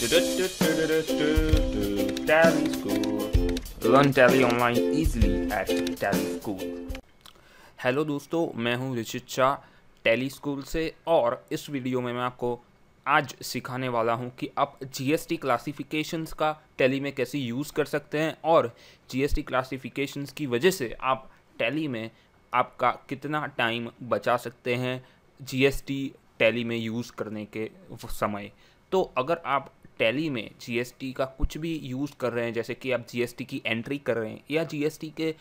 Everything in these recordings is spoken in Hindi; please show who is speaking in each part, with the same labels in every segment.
Speaker 1: Tally School Learn Tally online easily at Tally School hello दोस्तों मैं हूं रिचित शाह टेली स्कूल से और इस वीडियो में मैं आपको आज सिखाने वाला हूं कि आप जीएसटी क्लासिफिकेशंस का टैली में कैसे यूज़ कर सकते हैं और जीएसटी क्लासिफिकेशंस की वजह से आप टैली में आपका कितना टाइम बचा सकते हैं जीएसटी टैली में यूज़ करने के समय तो अगर आप टैली में जीएसटी का कुछ भी यूज़ कर रहे हैं जैसे कि आप जीएसटी की एंट्री कर रहे हैं या जीएसटी के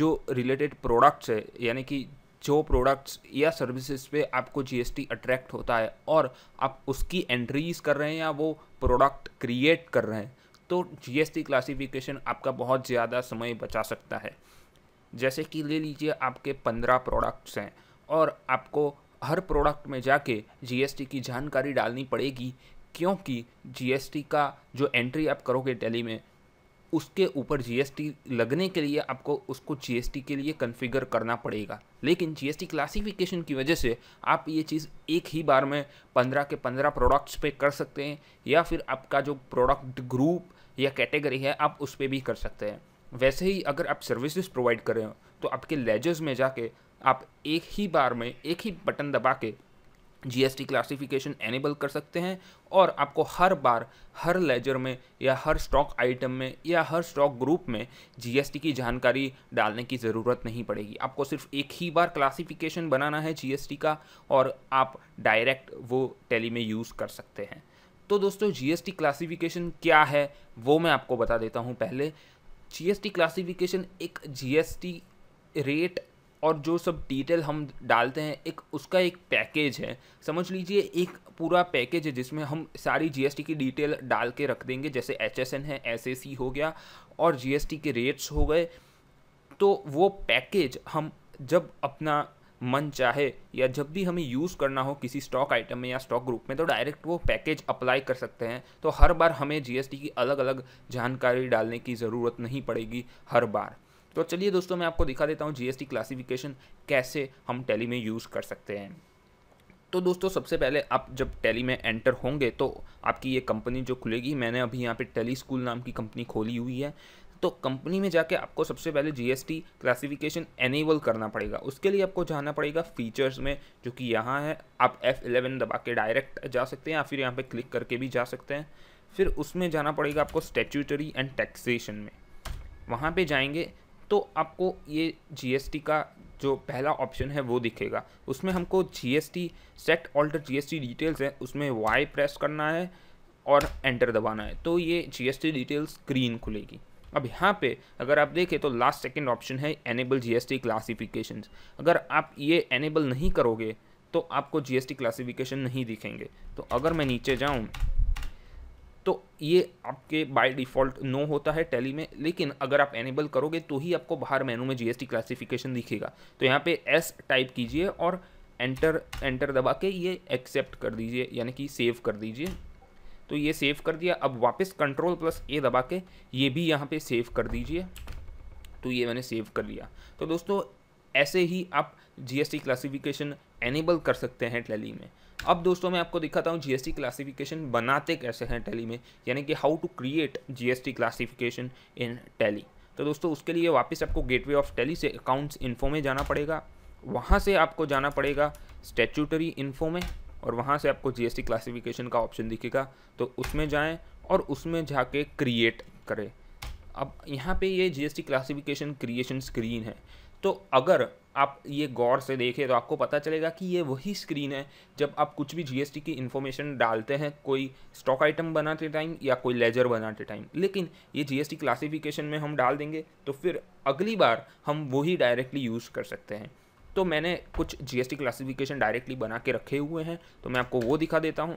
Speaker 1: जो रिलेटेड प्रोडक्ट्स है यानी कि जो प्रोडक्ट्स या सर्विसेज पे आपको जीएसटी अट्रैक्ट होता है और आप उसकी एंट्रीज कर रहे हैं या वो प्रोडक्ट क्रिएट कर रहे हैं तो जीएसटी क्लासिफिकेशन आपका बहुत ज़्यादा समय बचा सकता है जैसे कि ले लीजिए आपके पंद्रह प्रोडक्ट्स हैं और आपको हर प्रोडक्ट में जाके जीएसटी की जानकारी डालनी पड़ेगी क्योंकि जीएसटी का जो एंट्री आप करोगे दिल्ली में उसके ऊपर जीएसटी लगने के लिए आपको उसको जीएसटी के लिए कन्फिगर करना पड़ेगा लेकिन जीएसटी क्लासिफिकेशन की वजह से आप ये चीज़ एक ही बार में पंद्रह के पंद्रह प्रोडक्ट्स पे कर सकते हैं या फिर आपका जो प्रोडक्ट ग्रुप या कैटेगरी है आप उस पर भी कर सकते हैं वैसे ही अगर आप सर्विसेज प्रोवाइड कर रहे हो तो आपके लेजर्स में जाके आप एक ही बार में एक ही बटन दबा के जीएसटी क्लासिफिकेशन एनेबल कर सकते हैं और आपको हर बार हर लेजर में या हर स्टॉक आइटम में या हर स्टॉक ग्रुप में जीएसटी की जानकारी डालने की ज़रूरत नहीं पड़ेगी आपको सिर्फ एक ही बार क्लासिफिकेशन बनाना है जीएसटी का और आप डायरेक्ट वो टैली में यूज़ कर सकते हैं तो दोस्तों जीएसटी क्लासिफिकेशन क्या है वो मैं आपको बता देता हूँ पहले जीएसटी क्लासिफिकेशन एक जीएसटी रेट और जो सब डिटेल हम डालते हैं एक उसका एक पैकेज है समझ लीजिए एक पूरा पैकेज है जिसमें हम सारी जीएसटी की डिटेल डाल के रख देंगे जैसे एचएसएन है एसएसी हो गया और जीएसटी के रेट्स हो गए तो वो पैकेज हम जब अपना मन चाहे या जब भी हमें यूज़ करना हो किसी स्टॉक आइटम में या स्टॉक ग्रुप में तो डायरेक्ट वो पैकेज अप्लाई कर सकते हैं तो हर बार हमें जीएसटी की अलग अलग जानकारी डालने की ज़रूरत नहीं पड़ेगी हर बार तो चलिए दोस्तों मैं आपको दिखा देता हूँ जीएसटी क्लासिफिकेशन कैसे हम टैली में यूज़ कर सकते हैं तो दोस्तों सबसे पहले आप जब टैली में एंटर होंगे तो आपकी ये कंपनी जो खुलेगी मैंने अभी यहाँ पे टैली स्कूल नाम की कंपनी खोली हुई है तो कंपनी में जाके आपको सबसे पहले जीएसटी क्लासिफिकेशन एनेबल करना पड़ेगा उसके लिए आपको जाना पड़ेगा फीचर्स में जो कि यहाँ है आप एफ़ एलेवन दबा के डायरेक्ट जा सकते हैं या फिर यहाँ पर क्लिक करके भी जा सकते हैं फिर उसमें जाना पड़ेगा आपको स्टेचूटरी एंड टैक्सेशन में वहाँ पर जाएंगे तो आपको ये जी का जो पहला ऑप्शन है वो दिखेगा उसमें हमको T set alter T details है उसमें वाई प्रेस करना है और एंटर दबाना है तो ये टी डिटेल्स स्क्रीन खुलेगी अब यहाँ पे अगर आप देखें तो लास्ट सेकंड ऑप्शन है एनेबल जीएसटी क्लासीफिकेशन अगर आप ये एनेबल नहीं करोगे तो आपको जीएसटी क्लासिफिकेशन नहीं दिखेंगे तो अगर मैं नीचे जाऊँ तो ये आपके बाय डिफ़ॉल्ट नो होता है टैली में लेकिन अगर आप एनेबल करोगे तो ही आपको बाहर मेनू में जीएसटी क्लासिफिकेशन दिखेगा तो यहाँ पे एस टाइप कीजिए और एंटर एंटर दबा के ये एक्सेप्ट कर दीजिए यानी कि सेव कर दीजिए तो ये सेव कर दिया अब वापस कंट्रोल प्लस ए दबा के ये भी यहाँ पर सेव कर दीजिए तो ये मैंने सेव कर लिया तो दोस्तों ऐसे ही आप जी क्लासिफिकेशन एनेबल कर सकते हैं टैली में अब दोस्तों मैं आपको दिखाता हूँ जीएसटी क्लासिफिकेशन बनाते कैसे हैं टैली में यानी कि how to create GST classification in Tally तो दोस्तों उसके लिए वापस आपको गेटवे ऑफ टैली से अकाउंट्स इन्फो में जाना पड़ेगा वहाँ से आपको जाना पड़ेगा स्टेचूटरी इन्फो में और वहाँ से आपको जी क्लासिफिकेशन का ऑप्शन दिखेगा तो उसमें जाएँ और उसमें जाके क्रिएट करें अब यहाँ पर ये जी क्लासिफिकेशन क्रिएशन स्क्रीन है तो अगर आप ये गौर से देखें तो आपको पता चलेगा कि ये वही स्क्रीन है जब आप कुछ भी जीएसटी की इन्फॉर्मेशन डालते हैं कोई स्टॉक आइटम बनाते टाइम या कोई लेजर बनाते टाइम लेकिन ये जीएसटी क्लासिफिकेशन में हम डाल देंगे तो फिर अगली बार हम वही डायरेक्टली यूज़ कर सकते हैं तो मैंने कुछ जीएसटी क्लासिफिकेशन डायरेक्टली बना के रखे हुए हैं तो मैं आपको वो दिखा देता हूँ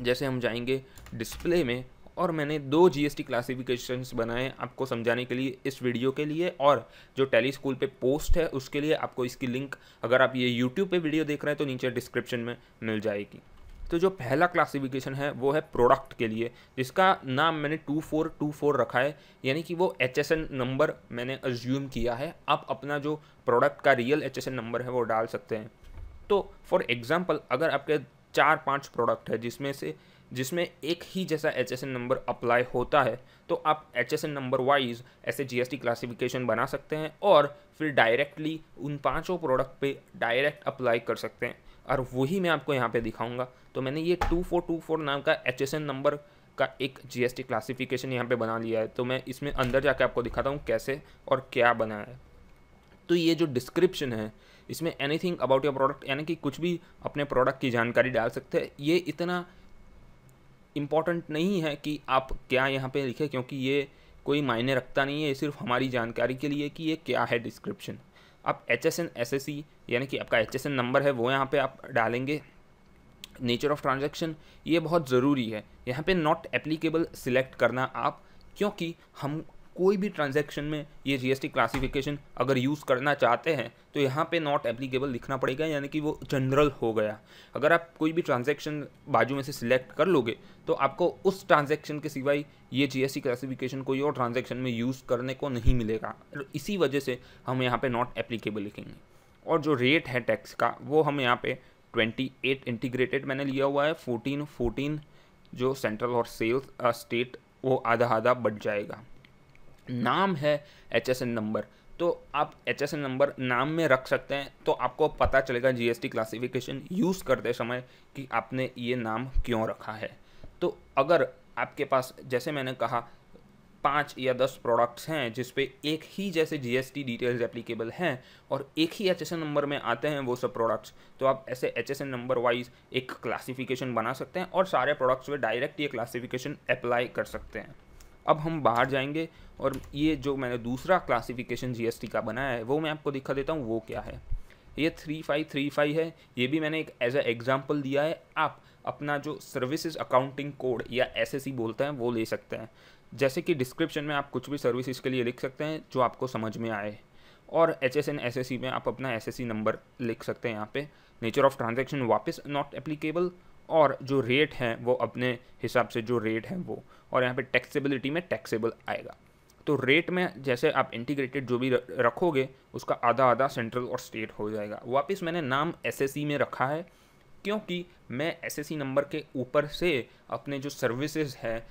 Speaker 1: जैसे हम जाएंगे डिस्प्ले में और मैंने दो जीएसटी क्लासिफिकेशंस बनाए आपको समझाने के लिए इस वीडियो के लिए और जो टेली स्कूल पे पोस्ट है उसके लिए आपको इसकी लिंक अगर आप ये यूट्यूब पे वीडियो देख रहे हैं तो नीचे डिस्क्रिप्शन में मिल जाएगी तो जो पहला क्लासिफिकेशन है वो है प्रोडक्ट के लिए जिसका नाम मैंने टू फोर टू फोर रखा है यानी कि वो एच नंबर मैंने अज्यूम किया है आप अपना जो प्रोडक्ट का रियल एच नंबर है वो डाल सकते हैं तो फॉर एग्ज़ाम्पल अगर आपके चार पांच प्रोडक्ट है जिसमें से जिसमें एक ही जैसा एच नंबर अप्लाई होता है तो आप एच नंबर वाइज ऐसे टी क्लासिफिकेशन बना सकते हैं और फिर डायरेक्टली उन पांचों प्रोडक्ट पे डायरेक्ट अप्लाई कर सकते हैं और वही मैं आपको यहाँ पे दिखाऊंगा तो मैंने ये टू फोर टू फोर नाम का एच नंबर का एक टी क्लासिफिकेशन यहाँ पर बना लिया है तो मैं इसमें अंदर जाकर आपको दिखाता हूँ कैसे और क्या बना है तो ये जो डिस्क्रिप्शन है इसमें एनीथिंग अबाउट योर प्रोडक्ट यानी कि कुछ भी अपने प्रोडक्ट की जानकारी डाल सकते हैं ये इतना इम्पॉर्टेंट नहीं है कि आप क्या यहाँ पे लिखें क्योंकि ये कोई मायने रखता नहीं है ये सिर्फ हमारी जानकारी के लिए कि ये क्या है डिस्क्रिप्शन आप H S N S S C यानी कि आपका एच एस एन नंबर है वो यहाँ पे आप डालेंगे नेचर ऑफ ट्रांजेक्शन ये बहुत ज़रूरी है यहाँ पे नॉट एप्लीकेबल सिलेक्ट करना आप क्योंकि हम कोई भी ट्रांजैक्शन में ये जीएसटी क्लासिफिकेशन अगर यूज़ करना चाहते हैं तो यहाँ पे नॉट एप्लीकेबल लिखना पड़ेगा यानी कि वो जनरल हो गया अगर आप कोई भी ट्रांजैक्शन बाजू में से सिलेक्ट कर लोगे तो आपको उस ट्रांजैक्शन के सिवाय ये जीएसटी क्लासिफिकेशन कोई और ट्रांजेक्शन में यूज़ करने को नहीं मिलेगा तो इसी वजह से हम यहाँ पर नॉट एप्लीकेबल लिखेंगे और जो रेट है टैक्स का वो हम यहाँ पर ट्वेंटी एट इंटीग्रेटेड मैंने लिया हुआ है फोर्टीन फोर्टीन जो सेंट्रल और सेल्स स्टेट uh, वो आधा आधा बढ़ जाएगा नाम है एच एस एन नंबर तो आप एच एस एन नंबर नाम में रख सकते हैं तो आपको पता चलेगा टी क्लासिफिकेशन यूज़ करते समय कि आपने ये नाम क्यों रखा है तो अगर आपके पास जैसे मैंने कहा पाँच या दस प्रोडक्ट्स हैं जिस पे एक ही जैसे जीएसटी डिटेल्स एप्लीकेबल हैं और एक ही एचएसएन नंबर में आते हैं वो सब प्रोडक्ट्स तो आप ऐसे एचएसएन नंबर वाइज एक क्लासिफिकेशन बना सकते हैं और सारे प्रोडक्ट्स पे डायरेक्ट ये क्लासिफिकेशन अप्लाई कर सकते हैं अब हम बाहर जाएंगे और ये जो मैंने दूसरा क्लासिफिकेशन जीएसटी का बनाया है वो मैं आपको दिखा देता हूँ वो क्या है ये थ्री फाइव थ्री फाइव है ये भी मैंने एक एज ए एग्जाम्पल दिया है आप अपना जो सर्विसेज अकाउंटिंग कोड या एस बोलते हैं वो ले सकते हैं जैसे कि डिस्क्रिप्शन में आप कुछ भी सर्विसेज के लिए लिख सकते हैं जो आपको समझ में आए और H S N S S C में आप अपना एस एस सी नंबर लिख सकते हैं यहाँ पे नेचर ऑफ ट्रांजेक्शन वापस नॉट एप्लीकेबल और जो रेट हैं वो अपने हिसाब से जो रेट है वो और यहाँ पे टैक्सेबिलिटी में टैक्सेबल आएगा तो रेट में जैसे आप इंटीग्रेटेड जो भी रखोगे उसका आधा आधा सेंट्रल और स्टेट हो जाएगा वापस मैंने नाम एस e में रखा है क्योंकि मैं एस नंबर e के ऊपर से अपने जो सर्विसेज है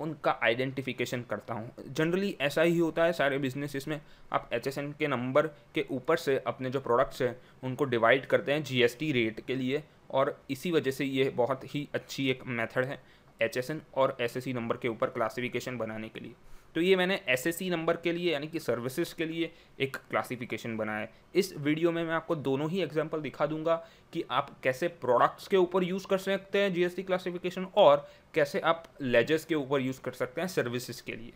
Speaker 1: उनका आइडेंटिफिकेशन करता हूँ जनरली ऐसा ही होता है सारे बिजनेस में आप एच के नंबर के ऊपर से अपने जो प्रोडक्ट्स हैं उनको डिवाइड करते हैं जी रेट के लिए और इसी वजह से ये बहुत ही अच्छी एक मेथड है एच और एस नंबर के ऊपर क्लासिफिकेशन बनाने के लिए तो ये मैंने एस नंबर के लिए यानी कि सर्विसेज के लिए एक क्लासिफिकेशन बनाया है इस वीडियो में मैं आपको दोनों ही एग्जांपल दिखा दूंगा कि आप कैसे प्रोडक्ट्स के ऊपर यूज़ कर सकते हैं जीएसटी क्लासिफिकेशन और कैसे आप लेजर्स के ऊपर यूज़ कर सकते हैं सर्विसेज के लिए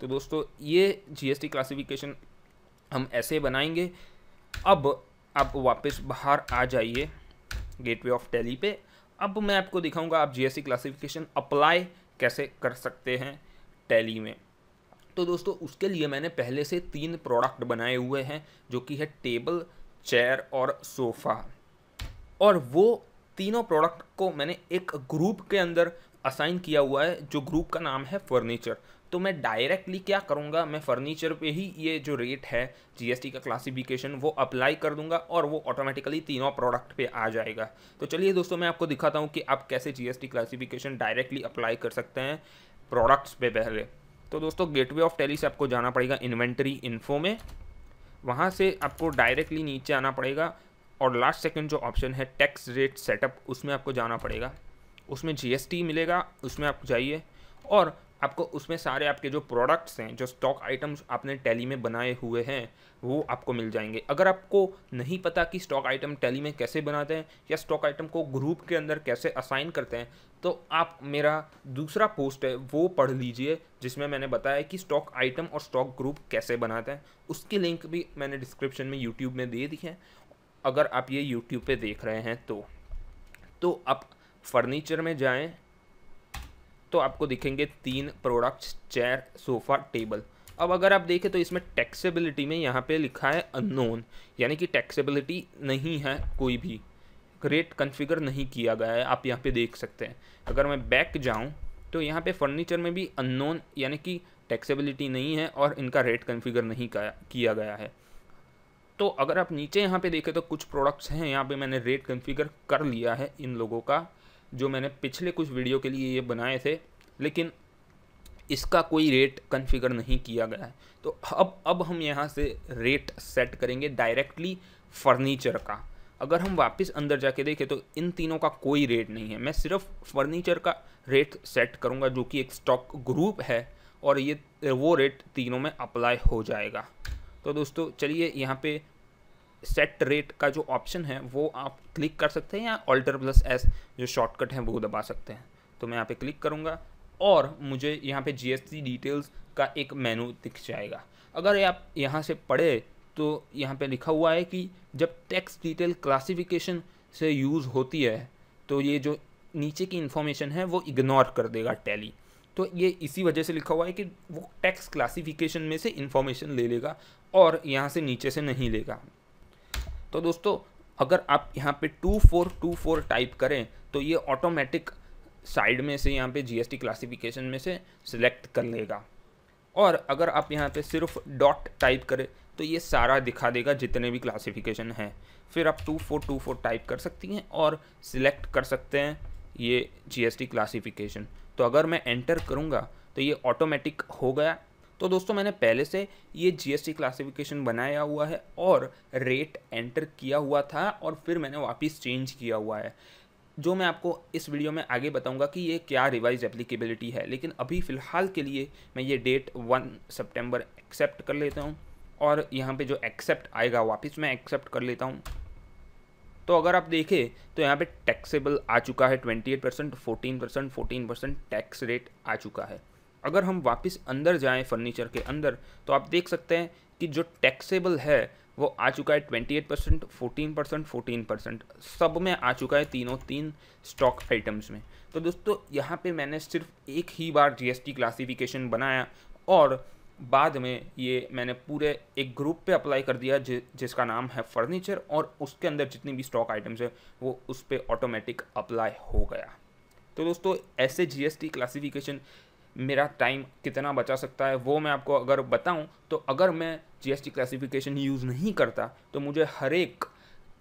Speaker 1: तो दोस्तों ये जी क्लासिफिकेशन हम ऐसे बनाएंगे अब आप वापस बाहर आ जाइए गेटवे ऑफ टेली पे अब मैं आपको दिखाऊंगा आप सी क्लासिफिकेशन अप्लाई कैसे कर सकते हैं टैली में तो दोस्तों उसके लिए मैंने पहले से तीन प्रोडक्ट बनाए हुए हैं जो कि है टेबल चेयर और सोफ़ा और वो तीनों प्रोडक्ट को मैंने एक ग्रुप के अंदर असाइन किया हुआ है जो ग्रुप का नाम है फर्नीचर तो मैं डायरेक्टली क्या करूँगा मैं फर्नीचर पे ही ये जो रेट है जीएसटी का क्लासिफिकेशन वो अप्लाई कर दूंगा और वो ऑटोमेटिकली तीनों प्रोडक्ट पे आ जाएगा तो चलिए दोस्तों मैं आपको दिखाता हूँ कि आप कैसे जीएसटी क्लासिफिकेशन डायरेक्टली अप्लाई कर सकते हैं प्रोडक्ट्स पे पहले तो दोस्तों गेटवे ऑफ टेली से आपको जाना पड़ेगा इन्वेंट्री इन्फो में वहाँ से आपको डायरेक्टली नीचे आना पड़ेगा और लास्ट सेकेंड जो ऑप्शन है टैक्स रेट सेटअप उसमें आपको जाना पड़ेगा उसमें जी मिलेगा उसमें आप जाइए और आपको उसमें सारे आपके जो प्रोडक्ट्स हैं जो स्टॉक आइटम्स आपने टैली में बनाए हुए हैं वो आपको मिल जाएंगे अगर आपको नहीं पता कि स्टॉक आइटम टैली में कैसे बनाते हैं या स्टॉक आइटम को ग्रुप के अंदर कैसे असाइन करते हैं तो आप मेरा दूसरा पोस्ट है वो पढ़ लीजिए जिसमें मैंने बताया कि स्टॉक आइटम और स्टॉक ग्रुप कैसे बनाते हैं उसकी लिंक भी मैंने डिस्क्रिप्शन में यूट्यूब में दे दी है अगर आप ये यूट्यूब पर देख रहे हैं तो, तो आप फर्नीचर में जाएँ तो आपको दिखेंगे तीन प्रोडक्ट्स चेयर सोफ़ा टेबल अब अगर आप देखें तो इसमें टैक्सेबिलिटी में यहाँ पे लिखा है अननोन यानी कि टैक्सेबिलिटी नहीं है कोई भी रेट कन्फिगर नहीं किया गया है आप यहाँ पे देख सकते हैं अगर मैं बैक जाऊँ तो यहाँ पे फर्नीचर में भी अननोन यानी कि टैक्सेबिलिटी नहीं है और इनका रेट कन्फिगर नहीं किया गया है तो अगर आप नीचे यहाँ पे देखें तो कुछ प्रोडक्ट्स हैं यहाँ पे मैंने रेट कन्फिगर कर लिया है इन लोगों का जो मैंने पिछले कुछ वीडियो के लिए ये बनाए थे लेकिन इसका कोई रेट कन्फिगर नहीं किया गया है तो अब अब हम यहाँ से रेट सेट करेंगे डायरेक्टली फर्नीचर का अगर हम वापस अंदर जाके देखें तो इन तीनों का कोई रेट नहीं है मैं सिर्फ फर्नीचर का रेट सेट करूँगा जो कि एक स्टॉक ग्रुप है और ये वो रेट तीनों में अप्लाई हो जाएगा तो दोस्तों चलिए यहाँ पे सेट रेट का जो ऑप्शन है वो आप क्लिक कर सकते हैं या ऑल्टर प्लस एस जो शॉर्टकट है वो दबा सकते हैं तो मैं यहाँ पे क्लिक करूँगा और मुझे यहाँ पे जीएसटी डिटेल्स का एक मेनू दिख जाएगा अगर आप यहाँ से पढ़े तो यहाँ पे लिखा हुआ है कि जब टैक्स डिटेल क्लासिफिकेशन से यूज़ होती है तो ये जो नीचे की इन्फॉर्मेशन है वो इग्नोर कर देगा टैली तो ये इसी वजह से लिखा हुआ है कि वो टैक्स क्लासिफिकेशन में से इन्फॉर्मेशन ले लेगा और यहाँ से नीचे से नहीं लेगा तो दोस्तों अगर आप यहाँ पे two four two four type करें तो ये ऑटोमेटिक साइड में से यहाँ पे जीएसटी क्लासिफिकेशन में से सिलेक्ट कर लेगा और अगर आप यहाँ पे सिर्फ डॉट टाइप करें तो ये सारा दिखा देगा जितने भी क्लासिफिकेशन हैं फिर आप two four two four type कर सकती हैं और सिलेक्ट कर सकते हैं ये जीएसटी क्लासिफिकेशन तो अगर मैं एंटर करूँगा तो ये ऑटोमेटिक हो गया तो दोस्तों मैंने पहले से ये जीएसटी क्लासिफिकेशन बनाया हुआ है और रेट एंटर किया हुआ था और फिर मैंने वापस चेंज किया हुआ है जो मैं आपको इस वीडियो में आगे बताऊंगा कि ये क्या रिवाइज एप्लीकेबिलिटी है लेकिन अभी फ़िलहाल के लिए मैं ये डेट वन सेप्टेम्बर एक्सेप्ट कर लेता हूँ और यहाँ पर जो एक्सेप्ट आएगा वापस मैं एक्सेप्ट कर लेता हूँ तो अगर आप देखें तो यहाँ पे टैक्सेबल आ चुका है twenty eight percent fourteen percent fourteen percent tax rate आ चुका है अगर हम वापस अंदर जाएं फर्नीचर के अंदर तो आप देख सकते हैं कि जो टैक्सेबल है वो आ चुका है twenty eight percent fourteen percent fourteen percent सब में आ चुका है तीनों तीन स्टॉक आइटम्स में तो दोस्तों यहाँ पे मैंने सिर्फ एक ही बार जीएसटी क्लासिफिकेशन बनाया और बाद में ये मैंने पूरे एक ग्रुप पे अप्लाई कर दिया जि, जिसका नाम है फर्नीचर और उसके अंदर जितनी भी स्टॉक आइटम्स है वो उस पर ऑटोमेटिक अप्लाई हो गया तो दोस्तों ऐसे जीएसटी क्लासिफिकेशन मेरा टाइम कितना बचा सकता है वो मैं आपको अगर बताऊं तो अगर मैं जीएसटी क्लासिफिकेशन यूज़ नहीं करता तो मुझे हर एक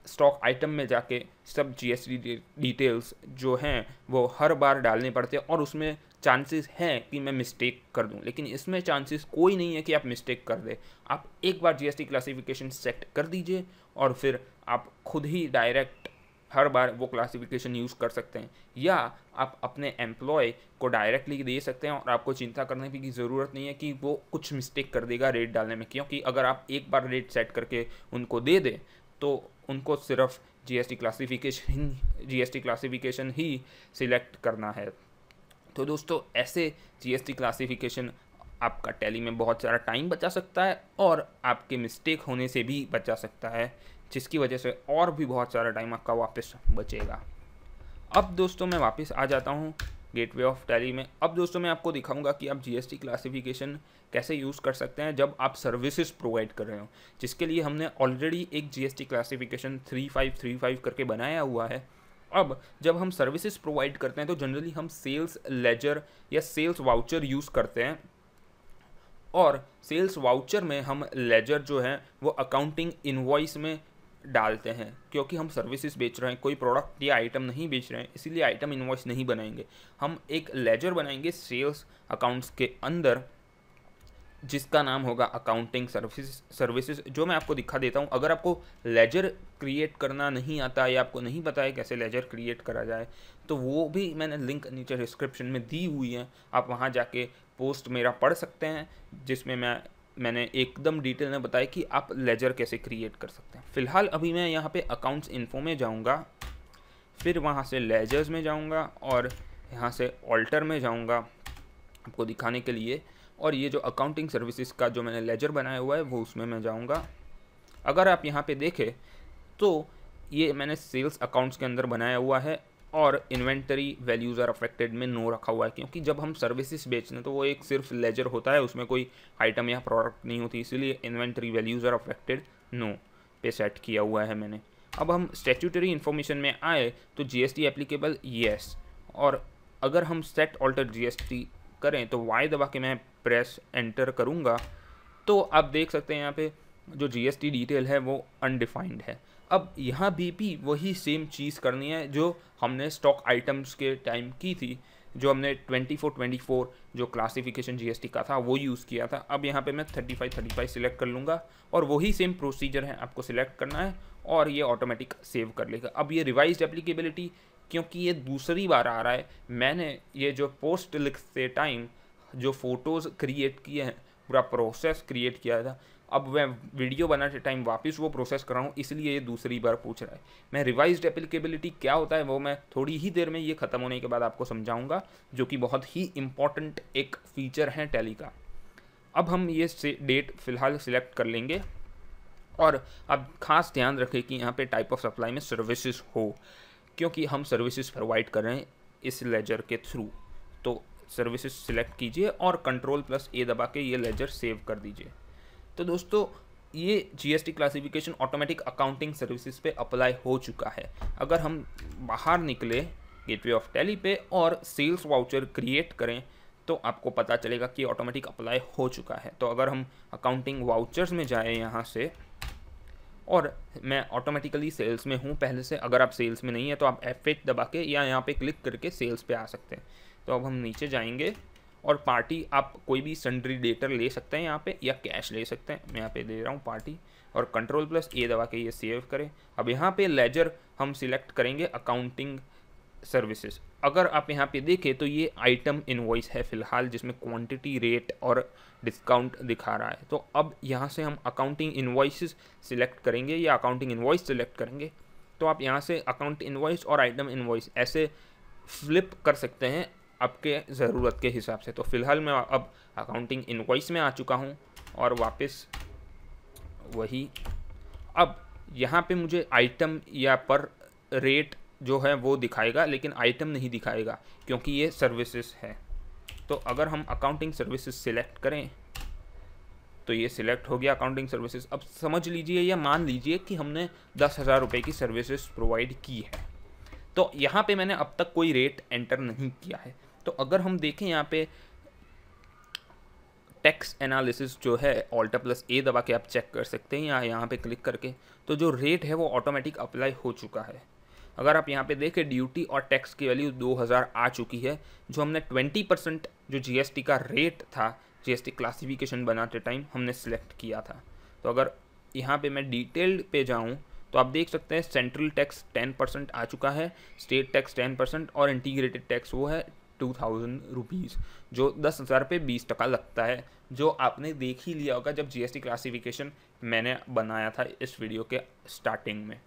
Speaker 1: स्टॉक आइटम में जाके सब जीएसटी डिटेल्स जो हैं वो हर बार डालने पड़ते हैं और उसमें चांसेस हैं कि मैं मिस्टेक कर दूं लेकिन इसमें चांसेस कोई नहीं है कि आप मिस्टेक कर दें आप एक बार जीएसटी क्लासिफिकेशन सेट कर दीजिए और फिर आप खुद ही डायरेक्ट हर बार वो क्लासिफिकेशन यूज़ कर सकते हैं या आप अपने एम्प्लॉय को डायरेक्टली दे सकते हैं और आपको चिंता करने की ज़रूरत नहीं है कि वो कुछ मिस्टेक कर देगा रेट डालने में क्योंकि अगर आप एक बार रेट सेट करके उनको दे दें तो उनको सिर्फ जीएसटी क्लासिफिकेशन जीएसटी क्लासिफिकेशन ही सिलेक्ट करना है तो दोस्तों ऐसे जीएसटी क्लासिफिकेशन आपका टैली में बहुत सारा टाइम बचा सकता है और आपके मिस्टेक होने से भी बचा सकता है जिसकी वजह से और भी बहुत सारा टाइम आपका वापस बचेगा अब दोस्तों मैं वापस आ जाता हूँ गेटवे ऑफ टैली में अब दोस्तों मैं आपको दिखाऊंगा कि आप जीएसटी क्लासिफिकेशन कैसे यूज़ कर सकते हैं जब आप सर्विसेज प्रोवाइड कर रहे हो जिसके लिए हमने ऑलरेडी एक GST classification three five three five करके बनाया हुआ है अब जब हम सर्विसेज प्रोवाइड करते हैं तो जनरली हम सेल्स लेजर या सेल्स वाउचर यूज़ करते हैं और सेल्स वाउचर में हम लेजर जो है वो अकाउंटिंग इन्वॉइस में डालते हैं क्योंकि हम सर्विसेज बेच रहे हैं कोई प्रोडक्ट या आइटम नहीं बेच रहे हैं इसीलिए आइटम इन्वॉइस नहीं बनाएंगे हम एक लेजर बनाएंगे सेल्स अकाउंट्स के अंदर जिसका नाम होगा अकाउंटिंग सर्विस सर्विसेज जो मैं आपको दिखा देता हूँ अगर आपको लेजर क्रिएट करना नहीं आता या आपको नहीं पता है कैसे लेजर क्रिएट करा जाए तो वो भी मैंने लिंक नीचे डिस्क्रिप्शन में दी हुई है आप वहाँ जाके पोस्ट मेरा पढ़ सकते हैं जिसमें मैं मैंने एकदम डिटेल में बताया कि आप लेजर कैसे क्रिएट कर सकते हैं फ़िलहाल अभी मैं यहाँ पे अकाउंट्स इन्फो में जाऊँगा फिर वहाँ से लेजर्स में जाऊँगा और यहाँ से ऑल्टर में जाऊँगा आपको दिखाने के लिए और ये जो अकाउंटिंग सर्विसेज का जो मैंने लेजर बनाया हुआ है वो उसमें मैं जाऊँगा अगर आप यहाँ पर देखें तो ये मैंने सेल्स अकाउंट्स के अंदर बनाया हुआ है और इन्वेंटरी वैल्यूज़ आर अफेक्टेड में नो रखा हुआ है क्योंकि जब हम सर्विसेज बेचते हैं तो वो एक सिर्फ लेजर होता है उसमें कोई आइटम या प्रोडक्ट नहीं होती इसलिए inventory values are affected no पे सेट किया हुआ है मैंने अब हम स्टेचूटरी इन्फॉर्मेशन में आए तो G S T applicable yes और अगर हम set alter G S T करें तो वाई दबा के मैं प्रेस एंटर करूँगा तो आप देख सकते हैं यहाँ पे जो जी एस टी डिटेल है वो अनडिफाइंड है अब यहाँ भी वही सेम चीज़ करनी है जो हमने स्टॉक आइटम्स के टाइम की थी जो हमने 24 24 जो क्लासिफिकेशन जीएसटी का था वो यूज़ किया था अब यहाँ पे मैं 35 35 सिलेक्ट कर लूँगा और वही सेम प्रोसीजर है आपको सिलेक्ट करना है और ये ऑटोमेटिक सेव कर लेगा अब ये रिवाइज एप्लीकेबिलिटी क्योंकि ये दूसरी बार आ रहा है मैंने ये जो पोस्ट लिखते टाइम जो फ़ोटोज़ क्रिएट किए हैं पूरा प्रोसेस क्रिएट किया था अब मैं वीडियो बनाते टाइम वापस वो प्रोसेस कर रहा हूँ इसलिए ये दूसरी बार पूछ रहा है मैं रिवाइज एप्लीकेबिलिटी क्या होता है वो मैं थोड़ी ही देर में ये ख़त्म होने के बाद आपको समझाऊँगा जो कि बहुत ही इम्पॉर्टेंट एक फीचर है टैली का अब हम ये डेट फ़िलहाल सिलेक्ट कर लेंगे और अब खास ध्यान रखें कि यहाँ पे टाइप ऑफ सप्लाई में सर्विसेज हो क्योंकि हम सर्विसेज प्रोवाइड कर रहे हैं इस लेजर के थ्रू तो सर्विसेज सिलेक्ट कीजिए और कंट्रोल प्लस ए दबा के ये लेजर सेव कर दीजिए तो दोस्तों ये GST classification automatic accounting services पे अप्लाई हो चुका है अगर हम बाहर निकले गेटवे ऑफ टैली पे और सेल्स वाउचर क्रिएट करें तो आपको पता चलेगा कि ऑटोमेटिक अप्लाई हो चुका है तो अगर हम अकाउंटिंग वाउचर्स में जाएँ यहाँ से और मैं ऑटोमेटिकली सेल्स में हूँ पहले से अगर आप सेल्स में नहीं है तो आप एफ दबा के या यहाँ पे क्लिक करके सेल्स पे आ सकते हैं तो अब हम नीचे जाएंगे और पार्टी आप कोई भी सन्ड्री डेटर ले सकते हैं यहाँ पे या कैश ले सकते हैं मैं यहाँ पे दे रहा हूँ पार्टी और कंट्रोल प्लस ए दवा के ये सेव करें अब यहाँ पे लेजर हम सिलेक्ट करेंगे अकाउंटिंग सर्विसेज अगर आप यहाँ पे देखें तो ये आइटम इन्वॉइस है फिलहाल जिसमें क्वांटिटी रेट और डिस्काउंट दिखा रहा है तो अब यहाँ से हम अकाउंटिंग इन्वॉइस सिलेक्ट करेंगे या अकाउंटिंग इन्वाइस सिलेक्ट करेंगे तो आप यहाँ से अकाउंट इन्वाइस और आइटम इन्वाइस ऐसे फ्लिप कर सकते हैं आपके ज़रूरत के हिसाब से तो फ़िलहाल मैं अब अकाउंटिंग इनवॉइस में आ चुका हूँ और वापस वही अब यहाँ पे मुझे आइटम या पर रेट जो है वो दिखाएगा लेकिन आइटम नहीं दिखाएगा क्योंकि ये सर्विसेज है तो अगर हम अकाउंटिंग सर्विसेज सिलेक्ट करें तो ये सिलेक्ट हो गया अकाउंटिंग सर्विसेज अब समझ लीजिए या मान लीजिए कि हमने दस हज़ार रुपये की सर्विसेज प्रोवाइड की है तो यहाँ पे मैंने अब तक कोई रेट एंटर नहीं किया है तो अगर हम देखें यहाँ पे टैक्स एनालिसिस जो है ऑल्टा प्लस ए दबा के आप चेक कर सकते हैं या यहाँ पे क्लिक करके तो जो रेट है वो ऑटोमेटिक अप्लाई हो चुका है अगर आप यहाँ पे देखें ड्यूटी और टैक्स की वैल्यू 2000 आ चुकी है जो हमने 20 परसेंट जो जीएसटी का रेट था जीएसटी क्लासिफिकेशन बनाते टाइम हमने सेलेक्ट किया था तो अगर यहाँ पे मैं डिटेल्ड पे जाऊँ तो आप देख सकते हैं सेंट्रल टैक्स 10 परसेंट आ चुका है स्टेट टैक्स 10 परसेंट और इंटीग्रेटेड टैक्स वो है टू थाउजेंड रुपीज़ जो दस हज़ार रुपये बीस टका लगता है जो आपने देख ही लिया होगा जब जीएसटी क्लासिफिकेशन मैंने बनाया था इस वीडियो के स्टार्टिंग में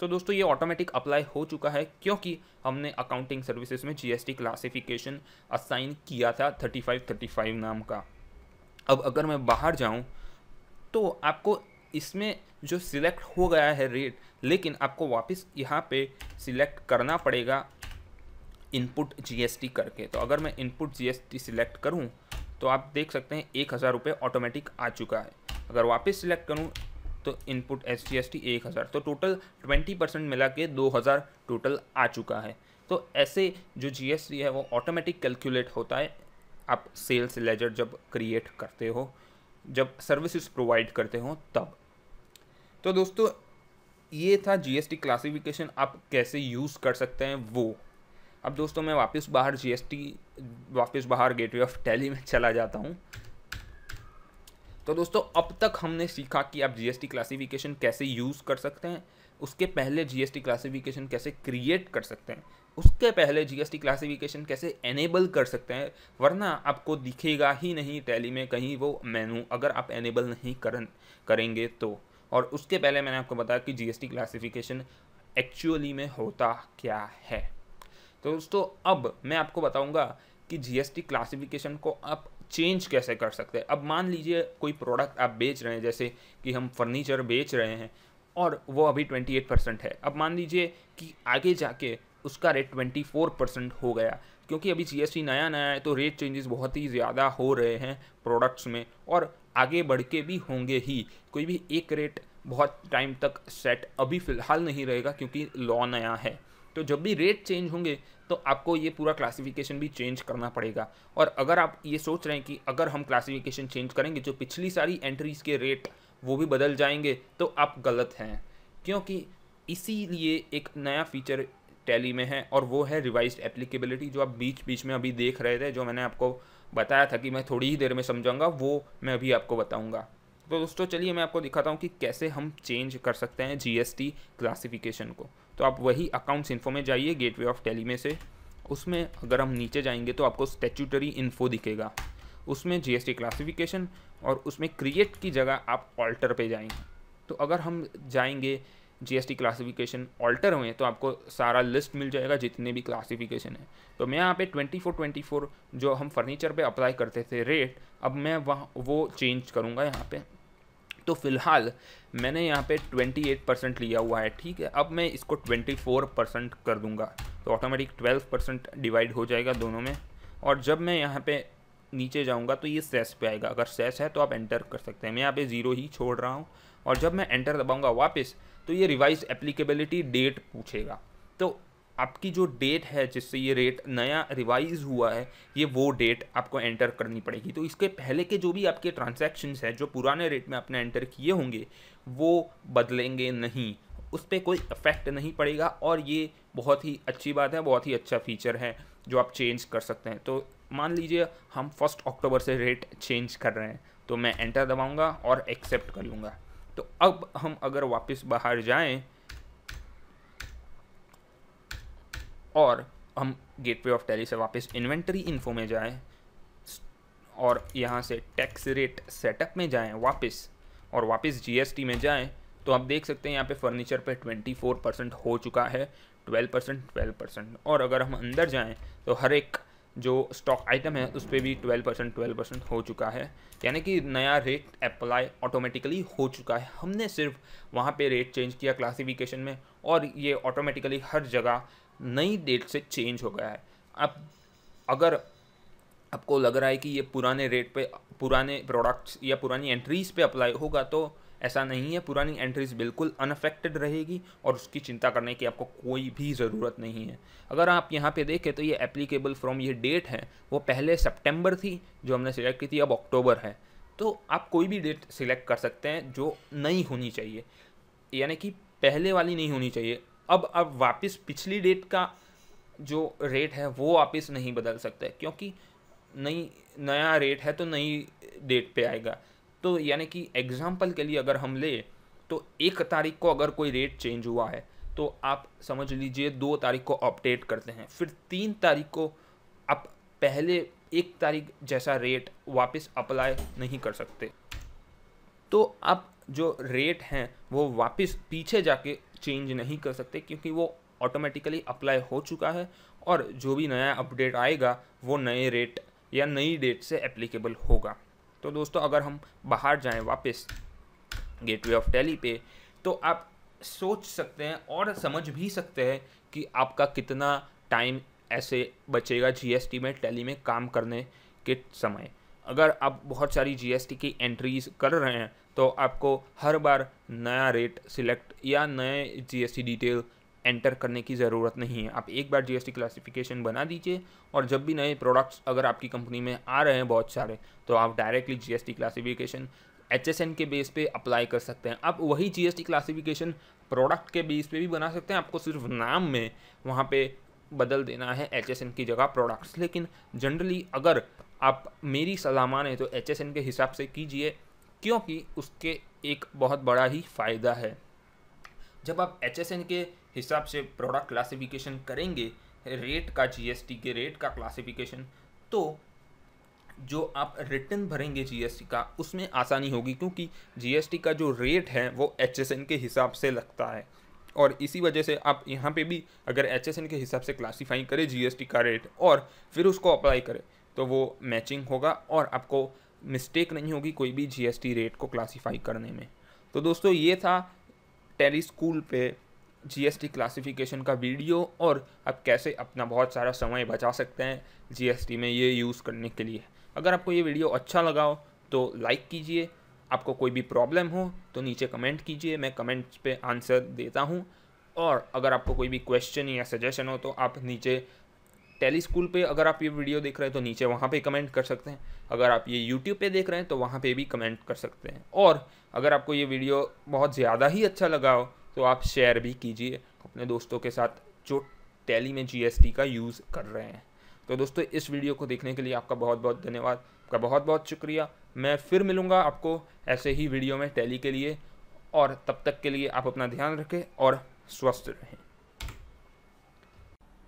Speaker 1: तो दोस्तों ये ऑटोमेटिक अप्लाई हो चुका है क्योंकि हमने अकाउंटिंग सर्विसेज में जीएसटी क्लासिफिकेशन असाइन किया था थर्टी फाइव थर्टी फाइव नाम का अब अगर मैं बाहर जाऊँ तो आपको इसमें जो सिलेक्ट हो गया है रेट लेकिन आपको वापस यहाँ पे सिलेक्ट करना पड़ेगा इनपुट जीएसटी करके तो अगर मैं इनपुट जीएसटी सिलेक्ट करूँ तो आप देख सकते हैं एक हज़ार रुपये ऑटोमेटिक आ चुका है अगर वापस सिलेक्ट करूँ तो input S G S T एक हज़ार तो टोटल ट्वेंटी परसेंट मिला के दो हज़ार टोटल आ चुका है तो ऐसे जो जी एस टी है वो ऑटोमेटिक कैलकुलेट होता है आप सेल्स लेजर जब क्रिएट करते हो जब सर्विसेज प्रोवाइड करते हो तब तो दोस्तों ये था जी एस टी क्लासीफिकेशन आप कैसे यूज़ कर सकते हैं वो अब दोस्तों मैं वापस बाहर जीएसटी वापस बाहर गेटवे ऑफ टेली में चला जाता हूँ तो दोस्तों अब तक हमने सीखा कि आप जीएसटी क्लासिफिकेशन कैसे यूज़ कर सकते हैं उसके पहले जीएसटी क्लासिफिकेशन कैसे क्रिएट कर सकते हैं उसके पहले जीएसटी क्लासिफिकेशन कैसे एनेबल कर सकते हैं वरना आपको दिखेगा ही नहीं टैली में कहीं वो मेनू अगर आप एनेबल नहीं करन करेंगे तो और उसके पहले मैंने आपको बताया कि जीएसटी क्लासिफिकेशन एक्चुअली में होता क्या है तो दोस्तों अब मैं आपको बताऊंगा कि जीएसटी क्लासिफिकेशन को आप चेंज कैसे कर सकते हैं अब मान लीजिए कोई प्रोडक्ट आप बेच रहे हैं जैसे कि हम फर्नीचर बेच रहे हैं और वो अभी 28 परसेंट है अब मान लीजिए कि आगे जाके उसका रेट 24 परसेंट हो गया क्योंकि अभी जीएसटी नया नया है तो रेट चेंजेस बहुत ही ज़्यादा हो रहे हैं प्रोडक्ट्स में और आगे बढ़ के भी होंगे ही कोई भी एक रेट बहुत टाइम तक सेट अभी फ़िलहाल नहीं रहेगा क्योंकि लॉ नया है तो जब भी रेट चेंज होंगे तो आपको ये पूरा क्लासिफिकेशन भी चेंज करना पड़ेगा और अगर आप ये सोच रहे हैं कि अगर हम क्लासिफिकेशन चेंज करेंगे जो पिछली सारी एंट्रीज़ के रेट वो भी बदल जाएंगे तो आप गलत हैं क्योंकि इसीलिए एक नया फीचर टैली में है और वो है रिवाइज्ड एप्लीकेबिलिटी जो आप बीच बीच में अभी देख रहे थे जो मैंने आपको बताया था कि मैं थोड़ी ही देर में समझाऊंगा वो मैं अभी आपको बताऊंगा तो दोस्तों चलिए मैं आपको दिखाता हूँ कि कैसे हम चेंज कर सकते हैं जीएसटी क्लासिफिकेशन को तो आप वही अकाउंट्स इन्फो में जाइए गेटवे ऑफ टेली में से उसमें अगर हम नीचे जाएंगे तो आपको स्टेचूटरी इन्फो दिखेगा उसमें जीएसटी क्लासिफिकेशन और उसमें क्रिएट की जगह आप ऑल्टर पे जाएंगे तो अगर हम जाएंगे जीएसटी क्लासिफिकेशन ऑल्टर हुए तो आपको सारा लिस्ट मिल जाएगा जितने भी क्लासिफिकेशन है तो मैं यहाँ पे 24 24 जो हम फर्नीचर पे अप्लाई करते थे रेट अब मैं वहाँ वो चेंज करूँगा यहाँ पे तो फिलहाल मैंने यहाँ पे 28 परसेंट लिया हुआ है ठीक है अब मैं इसको 24 परसेंट कर दूंगा तो ऑटोमेटिक 12 परसेंट डिवाइड हो जाएगा दोनों में और जब मैं यहाँ पे नीचे जाऊँगा तो ये सेस पे आएगा अगर सेस है तो आप एंटर कर सकते हैं मैं यहाँ पे ज़ीरो ही छोड़ रहा हूँ और जब मैं एंटर दबाऊँगा वापस तो ये रिवाइज एप्लीकेबिलिटी डेट पूछेगा तो आपकी जो डेट है जिससे ये रेट नया रिवाइज हुआ है ये वो डेट आपको एंटर करनी पड़ेगी तो इसके पहले के जो भी आपके ट्रांजेक्शन्स हैं जो पुराने रेट में आपने एंटर किए होंगे वो बदलेंगे नहीं उस पर कोई इफेक्ट नहीं पड़ेगा और ये बहुत ही अच्छी बात है बहुत ही अच्छा फीचर है जो आप चेंज कर सकते हैं तो मान लीजिए हम फर्स्ट अक्टूबर से रेट चेंज कर रहे हैं तो मैं एंटर दबाऊँगा और एक्सेप्ट कर लूँगा तो अब हम अगर वापस बाहर जाएँ और हम गेटवे ऑफ टैली से वापस इन्वेंट्री इन्फो में जाएं और यहाँ से टैक्स रेट सेटअप में जाएं वापस और वापस जीएसटी में जाएं तो आप देख सकते हैं यहाँ पे फर्नीचर पे 24 परसेंट हो चुका है 12 परसेंट ट्वेल्व परसेंट और अगर हम अंदर जाएं तो हर एक जो स्टॉक आइटम है उस पर भी ट्वेल्व परसेंट ट्वेल्व परसेंट हो चुका है यानी कि नया रेट अप्लाई ऑटोमेटिकली हो चुका है हमने सिर्फ वहाँ पे रेट चेंज किया क्लासिफिकेशन में और ये ऑटोमेटिकली हर जगह नई डेट से चेंज हो गया है अब अगर आपको लग रहा है कि ये पुराने रेट पे पुराने प्रोडक्ट्स या पुरानी एंट्रीज़ पे अप्लाई होगा तो ऐसा नहीं है पुरानी एंट्रीज़ बिल्कुल अनअफेक्टेड रहेगी और उसकी चिंता करने की आपको कोई भी ज़रूरत नहीं है अगर आप यहाँ पे देखें तो ये एप्लीकेबल फ्रॉम ये डेट है वो पहले सितंबर थी जो हमने सिलेक्ट की थी अब अक्टूबर है तो आप कोई भी डेट सिलेक्ट कर सकते हैं जो नई होनी चाहिए यानी कि पहले वाली नहीं होनी चाहिए अब आप वापस पिछली डेट का जो रेट है वो वापस नहीं बदल सकते क्योंकि नई नया रेट है तो नई डेट पे आएगा तो यानी कि एग्ज़ाम्पल के लिए अगर हम ले तो एक तारीख को अगर कोई रेट चेंज हुआ है तो आप समझ लीजिए दो तारीख को अपडेट करते हैं फिर तीन तारीख को आप पहले एक तारीख जैसा रेट वापस अप्लाई नहीं कर सकते तो आप जो रेट हैं वो वापस पीछे जाके चेंज नहीं कर सकते क्योंकि वो ऑटोमेटिकली अप्लाई हो चुका है और जो भी नया अपडेट आएगा वो नए रेट या नई डेट से एप्लीकेबल होगा तो दोस्तों अगर हम बाहर जाएं वापस गेटवे ऑफ टेली पे तो आप सोच सकते हैं और समझ भी सकते हैं कि आपका कितना टाइम ऐसे बचेगा जीएसटी में टैली में काम करने के समय अगर आप बहुत सारी जीएसटी की एंट्रीज कर रहे हैं तो आपको हर बार नया रेट सिलेक्ट या नए जीएसटी डिटेल एंटर करने की ज़रूरत नहीं है आप एक बार जीएसटी क्लासिफिकेशन बना दीजिए और जब भी नए प्रोडक्ट्स अगर आपकी कंपनी में आ रहे हैं बहुत सारे तो आप डायरेक्टली जीएसटी क्लासिफिकेशन एच के बेस पे अप्लाई कर सकते हैं आप वही जीएसटी क्लासिफिकेशन प्रोडक्ट के बेस पे भी बना सकते हैं आपको सिर्फ नाम में वहाँ पे बदल देना है एच की जगह प्रोडक्ट्स लेकिन जनरली अगर आप मेरी सलाह माने तो एच के हिसाब से कीजिए क्योंकि उसके एक बहुत बड़ा ही फ़ायदा है जब आप एच के हिसाब से प्रोडक्ट क्लासिफिकेशन करेंगे रेट का जी के रेट का क्लासिफिकेशन तो जो आप रिटर्न भरेंगे जीएसटी का उसमें आसानी होगी क्योंकि जीएसटी का जो रेट है वो एच के हिसाब से लगता है और इसी वजह से आप यहाँ पे भी अगर एच के हिसाब से क्लासीफाई करें जीएसटी का रेट और फिर उसको अप्लाई करें तो वो मैचिंग होगा और आपको मिस्टेक नहीं होगी कोई भी जीएसटी रेट को क्लासिफाई करने में तो दोस्तों ये था टेली स्कूल पे जीएसटी क्लासिफिकेशन का वीडियो और आप कैसे अपना बहुत सारा समय बचा सकते हैं जीएसटी में ये यूज़ करने के लिए अगर आपको ये वीडियो अच्छा लगा हो तो लाइक कीजिए आपको कोई भी प्रॉब्लम हो तो नीचे कमेंट कीजिए मैं कमेंट्स पे आंसर देता हूँ और अगर आपको कोई भी क्वेश्चन या सजेशन हो तो आप नीचे टेली स्कूल पे अगर आप ये वीडियो देख रहे हैं तो नीचे वहाँ पे कमेंट कर सकते हैं अगर आप ये यूट्यूब पे देख रहे हैं तो वहाँ पे भी कमेंट कर सकते हैं और अगर आपको ये वीडियो बहुत ज़्यादा ही अच्छा लगा हो तो आप शेयर भी कीजिए अपने दोस्तों के साथ जो टैली में जी का यूज़ कर रहे हैं तो दोस्तों इस वीडियो को देखने के लिए आपका बहुत बहुत धन्यवाद आपका बहुत बहुत शुक्रिया मैं फिर मिलूँगा आपको ऐसे ही वीडियो में टैली के लिए और तब तक के लिए आप अपना ध्यान रखें और स्वस्थ रहें